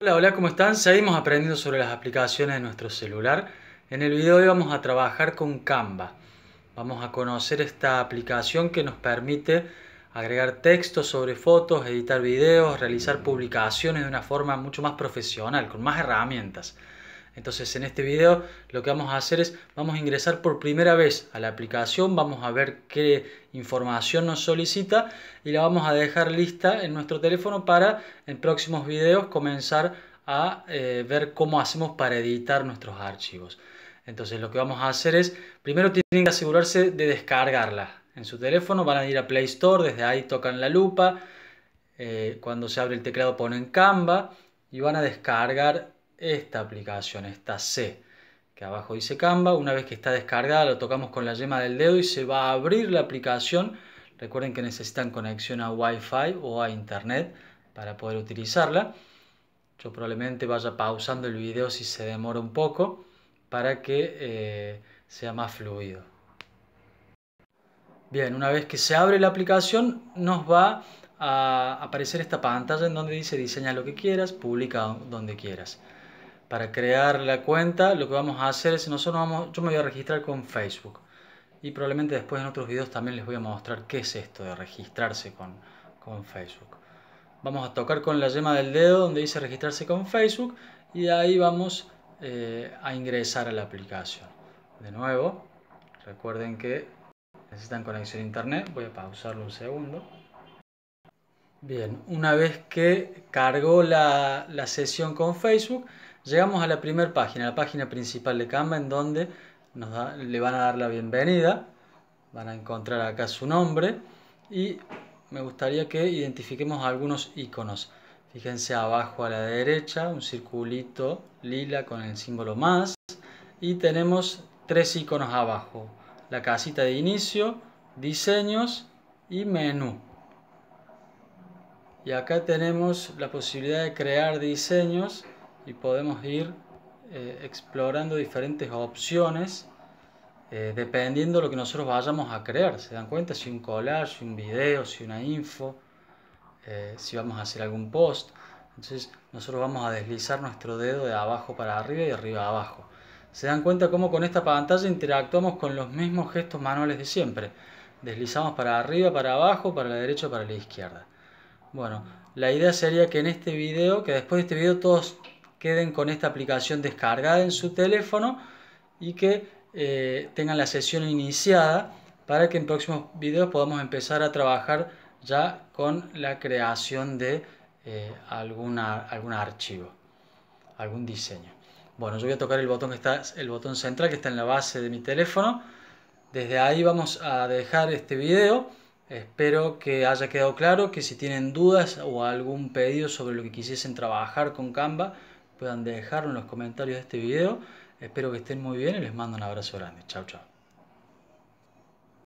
Hola, hola, ¿cómo están? Seguimos aprendiendo sobre las aplicaciones de nuestro celular. En el video de hoy vamos a trabajar con Canva. Vamos a conocer esta aplicación que nos permite agregar textos sobre fotos, editar videos, realizar publicaciones de una forma mucho más profesional, con más herramientas. Entonces en este video lo que vamos a hacer es, vamos a ingresar por primera vez a la aplicación, vamos a ver qué información nos solicita y la vamos a dejar lista en nuestro teléfono para en próximos videos comenzar a eh, ver cómo hacemos para editar nuestros archivos. Entonces lo que vamos a hacer es, primero tienen que asegurarse de descargarla en su teléfono, van a ir a Play Store, desde ahí tocan la lupa, eh, cuando se abre el teclado ponen Canva y van a descargar esta aplicación, esta C, que abajo dice Canva. Una vez que está descargada, lo tocamos con la yema del dedo y se va a abrir la aplicación. Recuerden que necesitan conexión a Wi-Fi o a Internet para poder utilizarla. Yo probablemente vaya pausando el video si se demora un poco para que eh, sea más fluido. Bien, una vez que se abre la aplicación nos va a aparecer esta pantalla en donde dice diseña lo que quieras, publica donde quieras para crear la cuenta, lo que vamos a hacer es, nosotros vamos, yo me voy a registrar con Facebook. Y probablemente después en otros videos también les voy a mostrar qué es esto de registrarse con, Facebook. Vamos a tocar con la yema del dedo donde dice registrarse con Facebook y de ahí vamos eh, a ingresar a la aplicación. De nuevo, recuerden que necesitan conexión a internet. Voy a pausarlo un segundo. Bien, una vez que cargó la sesión con Facebook, Llegamos a la primera página, la página principal de Canva, en donde nos le van a dar la bienvenida. Van a encontrar acá su nombre y me gustaría que identifiquemos algunos iconos. Fíjense abajo a la derecha, un circulito lila con el símbolo más. Y tenemos tres iconos abajo. La casita de inicio, diseños y menú. Y acá tenemos la posibilidad de crear diseños y podemos ir eh, explorando diferentes opciones eh, dependiendo de lo que nosotros vayamos a crear. ¿Se dan cuenta? Si un collage, si un video, si una info, eh, si vamos a hacer algún post. Entonces nosotros vamos a deslizar nuestro dedo de abajo para arriba y de arriba abajo. ¿Se dan cuenta cómo con esta pantalla interactuamos con los mismos gestos manuales de siempre? Deslizamos para arriba, para abajo, para la derecha, para la izquierda. Bueno, la idea sería que en este video, que después de este video todos queden con esta aplicación descargada en su teléfono y que eh, tengan la sesión iniciada para que en próximos videos podamos empezar a trabajar ya con la creación de eh, algún archivo, algún diseño. Bueno, yo voy a tocar el botón, que está, el botón central que está en la base de mi teléfono. Desde ahí vamos a dejar este video. Espero que haya quedado claro que si tienen dudas o algún pedido sobre lo que quisiesen trabajar con Canva, puedan dejarlo en los comentarios de este video. Espero que estén muy bien y les mando un abrazo grande. Chao, chao.